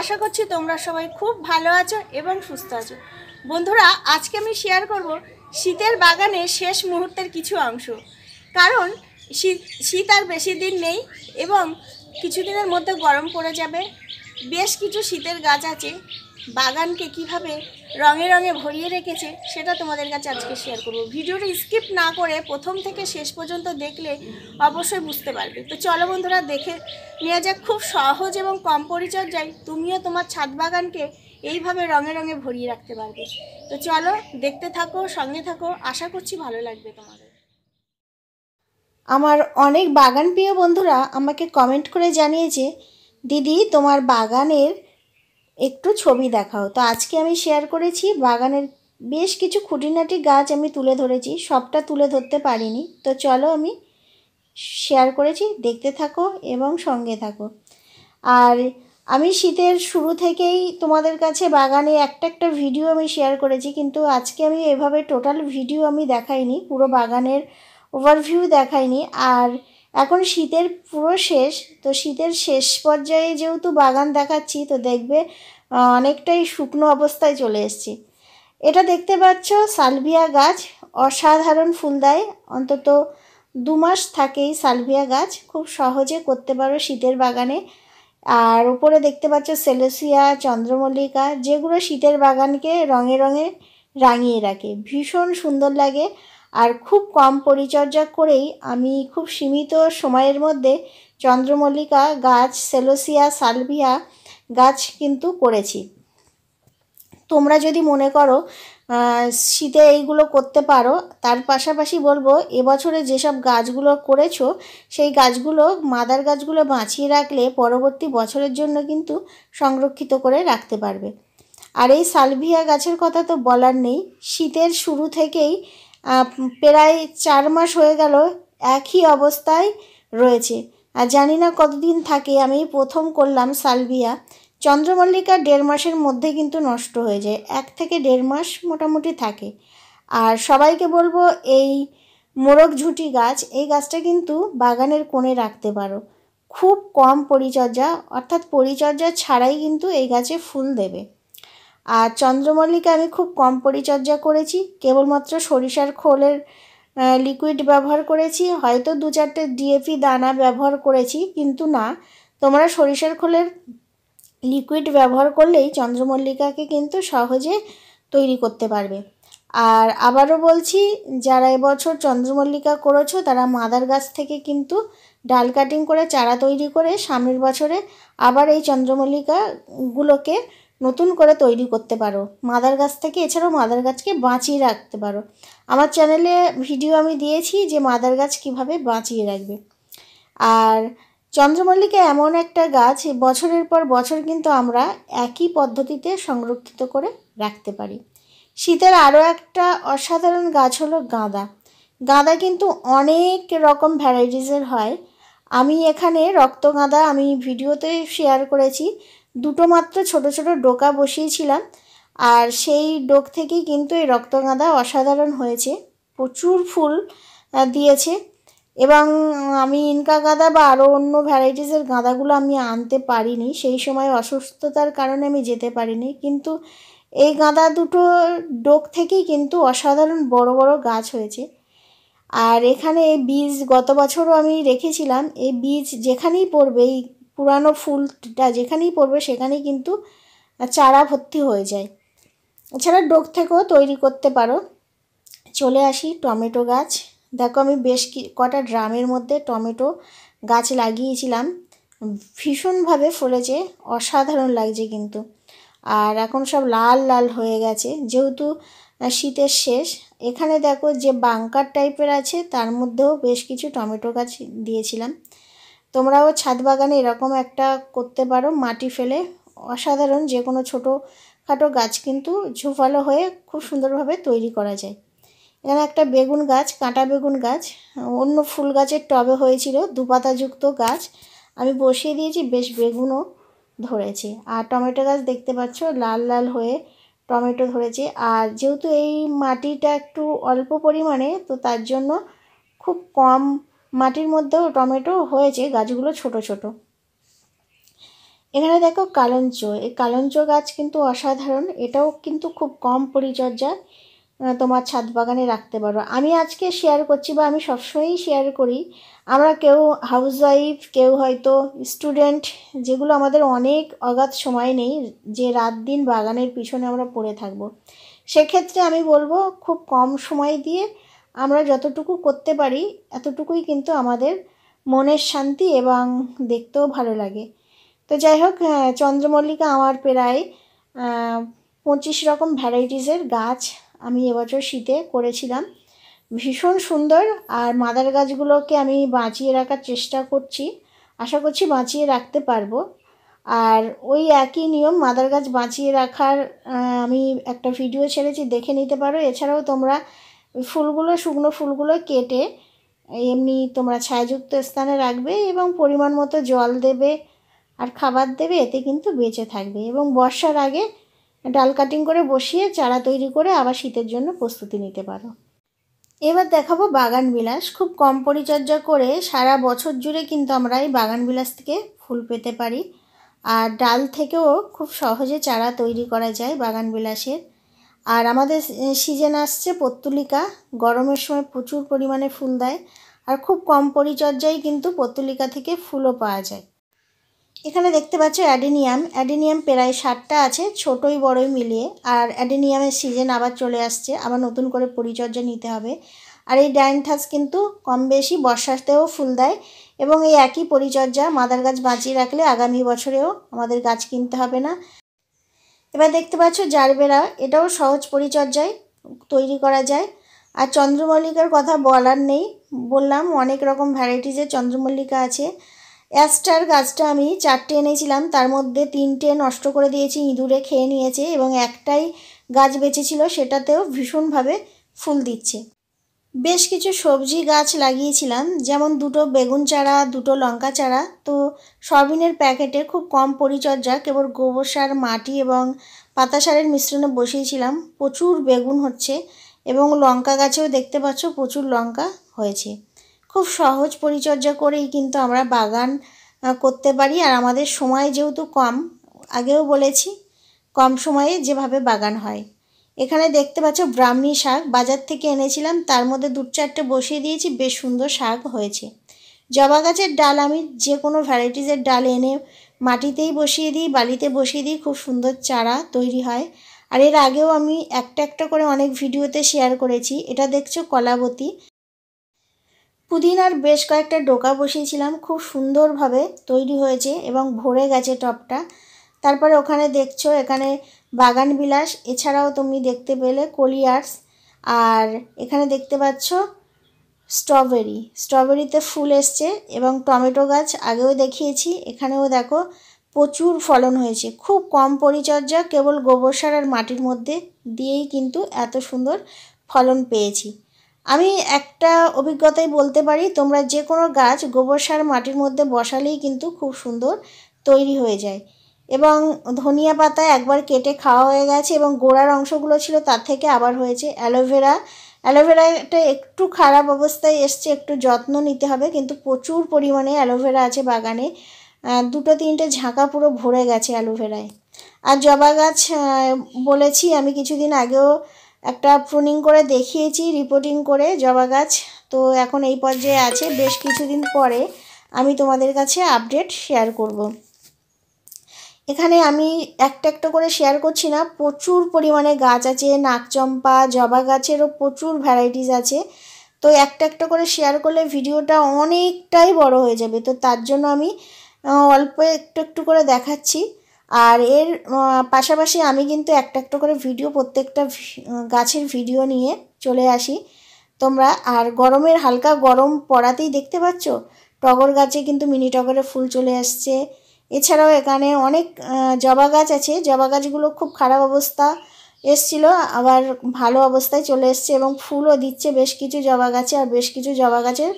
আশা করছি তোমরা সবাই খুব ভালো আছো এবং সুস্থ আছো বন্ধুরা আজকে আমি শেয়ার করব শীতের বাগানে শেষ মুহূর্তের কিছু অংশ কারণ শীত শীত আর বেশি দিন নেই এবং কিছুদিনের মধ্যে গরম পড়ে যাবে বেশ কিছু শীতের গাছ আছে বাগানকে কিভাবে রঙে রঙে ভরিয়ে রেখেছে সেটা তোমাদের কাছে আজকে শেয়ার করব ভিডিওটা স্কিপ না করে প্রথম থেকে শেষ পর্যন্ত দেখলে অবশ্যই বুঝতে পারবে তো চলো বন্ধুরা দেখে নেওয়া যাক খুব সহজ এবং কম পরিচর্যায় তুমিও তোমার ছাদ বাগানকে এইভাবে রঙে রঙে ভরিয়ে রাখতে পারবে তো চলো দেখতে থাকো সঙ্গে থাকো আশা করছি ভালো লাগবে তোমাদের আমার অনেক বাগান প্রিয় বন্ধুরা আমাকে কমেন্ট করে জানিয়েছে দিদি তোমার বাগানের একটু ছবি দেখাও তো আজকে আমি শেয়ার করেছি বাগানের বেশ কিছু খুঁটিনাটি গাছ আমি তুলে ধরেছি সবটা তুলে ধরতে পারিনি তো চলো আমি শেয়ার করেছি দেখতে থাকো এবং সঙ্গে থাকো আর আমি শীতের শুরু থেকেই তোমাদের কাছে বাগানে একটা একটা ভিডিও আমি শেয়ার করেছি কিন্তু আজকে আমি এভাবে টোটাল ভিডিও আমি দেখাইনি পুরো বাগানের ওভারভিউ দেখাইনি আর এখন শীতের পুরো শেষ তো শীতের শেষ পর্যায়ে যেহেতু বাগান দেখাচ্ছি তো দেখবে অনেকটাই শুকনো অবস্থায় চলে এসছি এটা দেখতে পাচ্ছ সালভিয়া গাছ অসাধারণ ফুল দেয় অন্তত দু মাস থাকে এই সালভিয়া গাছ খুব সহজে করতে পারো শীতের বাগানে আর উপরে দেখতে পাচ্ছ সেলেসিয়া চন্দ্রমল্লিকা যেগুলো শীতের বাগানকে রঙে রঙে রাঙিয়ে রাখে ভীষণ সুন্দর লাগে আর খুব কম পরিচর্যা করেই আমি খুব সীমিত সময়ের মধ্যে চন্দ্রমল্লিকা গাছ সেলোসিয়া সালভিয়া গাছ কিন্তু করেছি তোমরা যদি মনে করো শীতে এইগুলো করতে পারো তার পাশাপাশি বলবো এবছরে যেসব গাছগুলো করেছো সেই গাছগুলো মাদার গাছগুলো বাঁচিয়ে রাখলে পরবর্তী বছরের জন্য কিন্তু সংরক্ষিত করে রাখতে পারবে আর এই সালভিয়া গাছের কথা তো বলার নেই শীতের শুরু থেকেই প্রায় চার মাস হয়ে গেল একই অবস্থায় রয়েছে আর জানি না কতদিন থাকে আমি প্রথম করলাম সালভিয়া চন্দ্রমল্লিকা দেড় মাসের মধ্যে কিন্তু নষ্ট হয়ে যায় এক থেকে দেড় মাস মোটামুটি থাকে আর সবাইকে বলবো এই মোরগ ঝুঁটি গাছ এই গাছটা কিন্তু বাগানের কোণে রাখতে পারো খুব কম পরিচর্যা অর্থাৎ পরিচর্যা ছাড়াই কিন্তু এই গাছে ফুল দেবে আর চন্দ্রমল্লিকা আমি খুব কম পরিচর্যা করেছি কেবলমাত্র সরিষার খোলের লিকুইড ব্যবহার করেছি হয়তো দু চারটে ডিএপি দানা ব্যবহার করেছি কিন্তু না তোমরা সরিষার খোলের লিকুইড ব্যবহার করলেই চন্দ্রমল্লিকাকে কিন্তু সহজে তৈরি করতে পারবে আর আবারও বলছি যারা এবছর চন্দ্রমল্লিকা করেছো তারা মাদার গাছ থেকে কিন্তু ডাল কাটিং করে চারা তৈরি করে সামনের বছরে আবার এই চন্দ্রমল্লিকাগুলোকে নতুন করে তৈরি করতে পারো মাদার গাছ থেকে এছাড়াও মাদার গাছকে বাঁচিয়ে রাখতে পারো আমার চ্যানেলে ভিডিও আমি দিয়েছি যে মাদার গাছ কিভাবে বাঁচিয়ে রাখবে আর চন্দ্রমল্লিকা এমন একটা গাছ বছরের পর বছর কিন্তু আমরা একই পদ্ধতিতে সংরক্ষিত করে রাখতে পারি শীতের আরও একটা অসাধারণ গাছ হলো গাঁদা গাঁদা কিন্তু অনেক রকম ভ্যারাইটিসের হয় আমি এখানে রক্ত গাঁদা আমি ভিডিওতে শেয়ার করেছি দুটো মাত্র ছোট ছোট ডোকা বসিয়েছিলাম আর সেই ডোক থেকেই কিন্তু এই রক্তগাঁদা অসাধারণ হয়েছে প্রচুর ফুল দিয়েছে এবং আমি ইনকা গাঁদা বা আরও অন্য ভ্যারাইটিসের গাঁদাগুলো আমি আনতে পারিনি সেই সময় অসুস্থতার কারণে আমি যেতে পারিনি কিন্তু এই গাঁদা দুটো ডোক থেকেই কিন্তু অসাধারণ বড় বড় গাছ হয়েছে আর এখানে এই বীজ গত বছরও আমি রেখেছিলাম এই বীজ যেখানেই পড়বে এই পুরানো ফুলটা যেখানেই পড়বে সেখানেই কিন্তু চারা ভর্তি হয়ে যায় এছাড়া ডোক থেকেও তৈরি করতে পারো চলে আসি টমেটো গাছ দেখো আমি বেশ কটা ড্রামের মধ্যে টমেটো গাছ লাগিয়েছিলাম ভীষণভাবে ফলেছে অসাধারণ লাগছে কিন্তু আর এখন সব লাল লাল হয়ে গেছে যেহেতু শীতের শেষ এখানে দেখো যে বাংকার টাইপের আছে তার মধ্যেও বেশ কিছু টমেটো গাছ দিয়েছিলাম তোমরাও ছাদ বাগানে এরকম একটা করতে পারো মাটি ফেলে অসাধারণ যে কোনো ছোটো খাটো গাছ কিন্তু ঝোফালো হয়ে খুব সুন্দরভাবে তৈরি করা যায় এখানে একটা বেগুন গাছ কাঁটা বেগুন গাছ অন্য ফুল গাছের টবে হয়েছিল দুপাতাযুক্ত গাছ আমি বসিয়ে দিয়েছি বেশ বেগুনও ধরেছে আর টমেটো গাছ দেখতে পাচ্ছ লাল লাল হয়ে টমেটো ধরেছে আর যেহেতু এই মাটিটা একটু অল্প পরিমাণে তো তার জন্য খুব কম মাটির মধ্যেও টমেটো হয়েছে গাছগুলো ছোট ছোট এখানে দেখো কালঞ্চ এই কালঞ্চ গাছ কিন্তু অসাধারণ এটাও কিন্তু খুব কম পরিচর্যা তোমার ছাদ বাগানে রাখতে পারো আমি আজকে শেয়ার করছি বা আমি সবসময়ই শেয়ার করি আমরা কেউ হাউসওয়াইফ কেউ হয়তো স্টুডেন্ট যেগুলো আমাদের অনেক অগাধ সময় নেই যে রাত দিন বাগানের পিছনে আমরা পড়ে থাকবো সেক্ষেত্রে আমি বলবো খুব কম সময় দিয়ে আমরা যতটুকু করতে পারি এতটুকুই কিন্তু আমাদের মনের শান্তি এবং দেখতেও ভালো লাগে তো যাই হোক চন্দ্রমল্লিকা আমার প্রায় পঁচিশ রকম ভ্যারাইটিসের গাছ আমি এবছর শীতে করেছিলাম ভীষণ সুন্দর আর মাদার গাছগুলোকে আমি বাঁচিয়ে রাখার চেষ্টা করছি আশা করছি বাঁচিয়ে রাখতে পারবো আর ওই একই নিয়ম মাদার গাছ বাঁচিয়ে রাখার আমি একটা ভিডিও ছেড়েছি দেখে নিতে পারো এছাড়াও তোমরা ফুলগুলো শুকনো ফুলগুলো কেটে এমনি তোমরা ছায়াযুক্ত স্থানে রাখবে এবং পরিমাণ মতো জল দেবে আর খাবার দেবে এতে কিন্তু বেঁচে থাকবে এবং বর্ষার আগে ডাল কাটিং করে বসিয়ে চারা তৈরি করে আবার শীতের জন্য প্রস্তুতি নিতে পারো এবার দেখাবো বাগান বিলাস খুব কম পরিচর্যা করে সারা বছর জুড়ে কিন্তু আমরা এই বাগান বিলাস থেকে ফুল পেতে পারি আর ডাল থেকেও খুব সহজে চারা তৈরি করা যায় বাগান বিলাসের আর আমাদের সিজন আসছে পত্তুলিকা গরমের সময় প্রচুর পরিমাণে ফুল দেয় আর খুব কম পরিচর্যায় কিন্তু পত্তুলিকা থেকে ফুলও পাওয়া যায় এখানে দেখতে পাচ্ছ অ্যাডেনিয়াম অ্যাডেনিয়াম প্রায় ষাটটা আছে ছোটোই বড়ই মিলিয়ে আর অ্যাডেনিয়ামের সিজন আবার চলে আসছে আবার নতুন করে পরিচর্যা নিতে হবে আর এই ডায়ানথাস কিন্তু কম বেশি বর্ষাতেও ফুল দেয় এবং এই একই পরিচর্যা মাদার গাছ বাঁচিয়ে রাখলে আগামী বছরেও আমাদের গাছ কিনতে হবে না এবার দেখতে পাচ্ছ জারবেরা এটাও সহজ পরিচর্যায় তৈরি করা যায় আর চন্দ্রমল্লিকার কথা বলার নেই বললাম অনেক রকম ভ্যারাইটিজের চন্দ্রমল্লিকা আছে অ্যাস্টার গাছটা আমি চারটে এনেছিলাম তার মধ্যে তিনটে নষ্ট করে দিয়েছি ইঁদুরে খেয়ে নিয়েছে এবং একটাই গাছ বেঁচেছিল সেটাতেও ভীষণভাবে ফুল দিচ্ছে বেশ কিছু সবজি গাছ লাগিয়েছিলাম যেমন দুটো বেগুন চারা দুটো লঙ্কা চারা তো সবিনের প্যাকেটে খুব কম পরিচর্যা কেবল গোবর সার মাটি এবং পাতা সারের মিশ্রণে বসিয়েছিলাম প্রচুর বেগুন হচ্ছে এবং লঙ্কা গাছেও দেখতে পাচ্ছ প্রচুর লঙ্কা হয়েছে খুব সহজ পরিচর্যা করেই কিন্তু আমরা বাগান করতে পারি আর আমাদের সময় যেহেতু কম আগেও বলেছি কম সময়ে যেভাবে বাগান হয় এখানে দেখতে পাচ্ছ ব্রাহ্মী শাক বাজার থেকে এনেছিলাম তার মধ্যে দু চারটে বসিয়ে দিয়েছি বেশ সুন্দর শাক হয়েছে জবা গাছের ডাল আমি যে কোনো ভ্যারাইটিসের ডাল এনে মাটিতেই বসিয়ে দিই বালিতে বসিয়ে দিই খুব সুন্দর চারা তৈরি হয় আর এর আগেও আমি একটা একটা করে অনেক ভিডিওতে শেয়ার করেছি এটা দেখছো কলাবতী পুদিনার বেশ কয়েকটা ডোকা বসিয়েছিলাম খুব সুন্দরভাবে তৈরি হয়েছে এবং ভরে গেছে টপটা তারপরে ওখানে দেখছো এখানে বাগান বিলাস এছাড়াও তুমি দেখতে পেলে কলিয়ার্স আর এখানে দেখতে পাচ্ছ স্ট্রবেরি স্ট্রবেরিতে ফুল এসছে এবং টমেটো গাছ আগেও দেখিয়েছি এখানেও দেখো প্রচুর ফলন হয়েছে খুব কম পরিচর্যা কেবল গোবর সার আর মাটির মধ্যে দিয়েই কিন্তু এত সুন্দর ফলন পেয়েছি আমি একটা অভিজ্ঞতাই বলতে পারি তোমরা যে কোনো গাছ গোবর সার মাটির মধ্যে বসালেই কিন্তু খুব সুন্দর তৈরি হয়ে যায় এবং ধনিয়া পাতা একবার কেটে খাওয়া হয়ে গেছে এবং গোড়ার অংশগুলো ছিল তার থেকে আবার হয়েছে অ্যালোভেরা অ্যালোভেরাটা একটু খারাপ অবস্থায় এসছে একটু যত্ন নিতে হবে কিন্তু প্রচুর পরিমাণে অ্যালোভেরা আছে বাগানে দুটো তিনটে ঝাঁকা পুরো ভরে গেছে অ্যালোভেরায় আর জবা গাছ বলেছি আমি কিছুদিন আগেও একটা প্রুনিং করে দেখিয়েছি রিপোর্টিং করে জবা গাছ তো এখন এই পর্যায়ে আছে বেশ কিছুদিন পরে আমি তোমাদের কাছে আপডেট শেয়ার করব এখানে আমি একটা একটা করে শেয়ার করছি না প্রচুর পরিমাণে গাছ আছে নাকচম্পা জবা গাছেরও প্রচুর ভ্যারাইটিস আছে তো একটা একটা করে শেয়ার করলে ভিডিওটা অনেকটাই বড় হয়ে যাবে তো তার জন্য আমি অল্প একটু একটু করে দেখাচ্ছি আর এর পাশাপাশি আমি কিন্তু একটা একটা করে ভিডিও প্রত্যেকটা গাছের ভিডিও নিয়ে চলে আসি তোমরা আর গরমের হালকা গরম পড়াতেই দেখতে পাচ্ছ টগর গাছে কিন্তু মিনি টগরে ফুল চলে আসছে এছাড়াও এখানে অনেক জবা গাছ আছে জবা গাছগুলো খুব খারাপ অবস্থা এসছিল আবার ভালো অবস্থায় চলে এসছে এবং ফুলও দিচ্ছে বেশ কিছু জবা গাছে আর বেশ কিছু জবা গাছের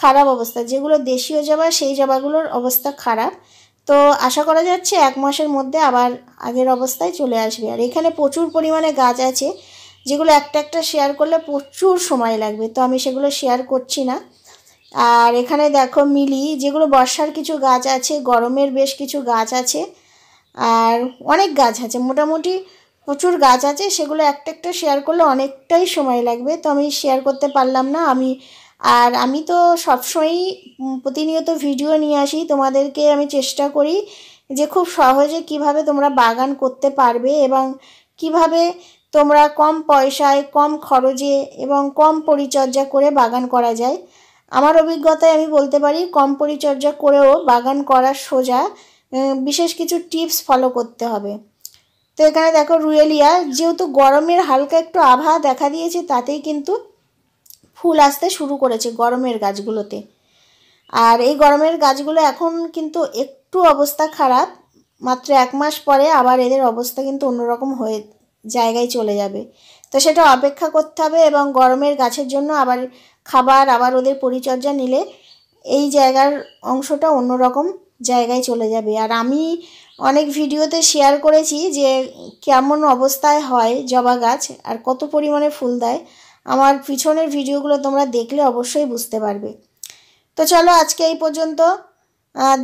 খারাপ অবস্থা যেগুলো দেশীয় জবা সেই জবাগুলোর অবস্থা খারাপ তো আশা করা যাচ্ছে এক মাসের মধ্যে আবার আগের অবস্থায় চলে আসবে আর এখানে প্রচুর পরিমাণে গাছ আছে যেগুলো একটা একটা শেয়ার করলে প্রচুর সময় লাগবে তো আমি সেগুলো শেয়ার করছি না আর এখানে দেখো মিলি যেগুলো বর্ষার কিছু গাছ আছে গরমের বেশ কিছু গাছ আছে আর অনেক গাছ আছে মোটামুটি প্রচুর গাছ আছে সেগুলো একটা একটা শেয়ার করলে অনেকটাই সময় লাগবে তো আমি শেয়ার করতে পারলাম না আমি আর আমি তো সবসময়ই প্রতিনিয়ত ভিডিও নিয়ে আসি তোমাদেরকে আমি চেষ্টা করি যে খুব সহজে কিভাবে তোমরা বাগান করতে পারবে এবং কিভাবে তোমরা কম পয়সায় কম খরচে এবং কম পরিচর্যা করে বাগান করা যায় আমার অভিজ্ঞতায় আমি বলতে পারি কম পরিচর্যা করেও বাগান করার সোজা বিশেষ কিছু টিপস ফলো করতে হবে তো এখানে দেখো রুয়েলিয়া যেহেতু গরমের হালকা একটু আভা দেখা দিয়েছে তাতেই কিন্তু ফুল আসতে শুরু করেছে গরমের গাছগুলোতে আর এই গরমের গাছগুলো এখন কিন্তু একটু অবস্থা খারাপ মাত্র এক মাস পরে আবার এদের অবস্থা কিন্তু অন্যরকম হয়ে জায়গায় চলে যাবে তো সেটা অপেক্ষা করতে হবে এবং গরমের গাছের জন্য আবার খাবার আবার ওদের পরিচর্যা নিলে এই জায়গার অংশটা অন্যরকম জায়গায় চলে যাবে আর আমি অনেক ভিডিওতে শেয়ার করেছি যে কেমন অবস্থায় হয় জবা গাছ আর কত পরিমাণে ফুল দেয় আমার পিছনের ভিডিওগুলো তোমরা দেখলে অবশ্যই বুঝতে পারবে তো চলো আজকে এই পর্যন্ত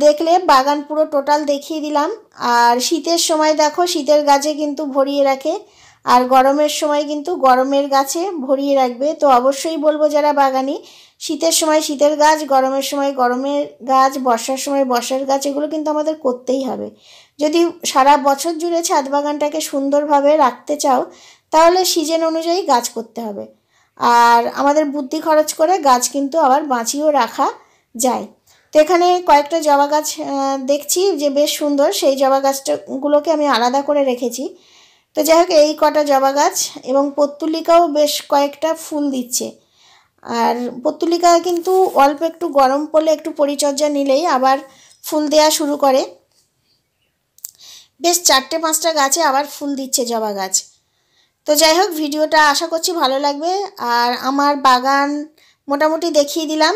দেখলে বাগান পুরো টোটাল দেখিয়ে দিলাম আর শীতের সময় দেখো শীতের গাছে কিন্তু ভরিয়ে রাখে আর গরমের সময় কিন্তু গরমের গাছে ভরিয়ে রাখবে তো অবশ্যই বলবো যারা বাগানি শীতের সময় শীতের গাছ গরমের সময় গরমের গাছ বর্ষার সময় বর্ষার গাছ এগুলো কিন্তু আমাদের করতেই হবে যদি সারা বছর জুড়ে ছাদ বাগানটাকে সুন্দরভাবে রাখতে চাও তাহলে সিজন অনুযায়ী গাছ করতে হবে আর আমাদের বুদ্ধি খরচ করে গাছ কিন্তু আবার বাঁচিয়েও রাখা যায় তো এখানে কয়েকটা জবা গাছ দেখছি যে বেশ সুন্দর সেই জবা গাছটাগুলোকে আমি আলাদা করে রেখেছি তো যাই হোক এই কটা জবা গাছ এবং পত্তুলিকাও বেশ কয়েকটা ফুল দিচ্ছে আর পত্তুলিকা কিন্তু অল্প একটু গরম পড়লে একটু পরিচর্যা নিলেই আবার ফুল দেয়া শুরু করে বেশ চারটে পাঁচটা গাছে আবার ফুল দিচ্ছে জবা গাছ তো যাই হোক ভিডিওটা আশা করছি ভালো লাগবে আর আমার বাগান মোটামুটি দেখিয়ে দিলাম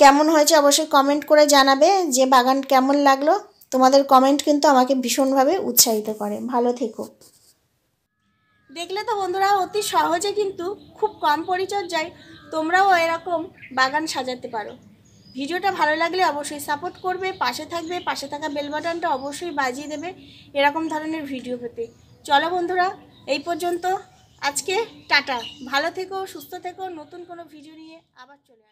কেমন হয়েছে অবশ্যই কমেন্ট করে জানাবে যে বাগান কেমন লাগলো তোমাদের কমেন্ট কিন্তু আমাকে ভীষণভাবে উৎসাহিত করে ভালো থেকো দেখলে তো বন্ধুরা অতি সহজে কিন্তু খুব কম পরিচর্যায় তোমরাও এরকম বাগান সাজাতে পারো ভিডিওটা ভালো লাগলে অবশ্যই সাপোর্ট করবে পাশে থাকবে পাশে থাকা বেল বাটনটা অবশ্যই বাজিয়ে দেবে এরকম ধরনের ভিডিও পেতে চলো বন্ধুরা এই পর্যন্ত আজকে টাটা ভালো থেকো সুস্থ থেকো নতুন কোনো ভিডিও নিয়ে আবার চলে